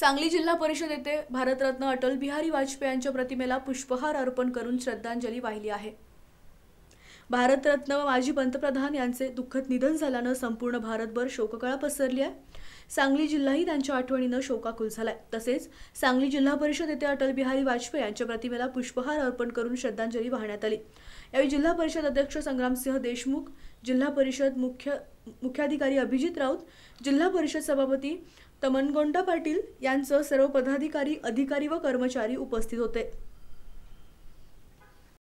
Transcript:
सांगली जिल्हा परिषद येथे भारतरत्न अटल बिहारी वाजपेयी यांच्या प्रतिमेला पुष्पहार अर्पण करून श्रद्धांजली वाहिली आहे भारतरत्न माजी पंतप्रधान यांचे दुःखद निधन झाल्यानं संपूर्ण भारतभर शोककळा पसरली आहे सांगली जिल्हाही त्यांच्या आठवणीनं शोकाकुल झालाय तसेच सांगली जिल्हा परिषद येथे अटल बिहारी वाजपेयी यांच्या प्रतिमेला पुष्पहार अर्पण करून श्रद्धांजली वाहण्यात आली यावेळी जिल्हा परिषद अध्यक्ष संग्रामसिंह देशमुख जिल्हा परिषद मुख्य मुख्याधिकारी अभिजित राऊत जिल्हा परिषद सभापती तमनगोंडा पाटील यांचं सर्व पदाधिकारी अधिकारी व कर्मचारी उपस्थित होते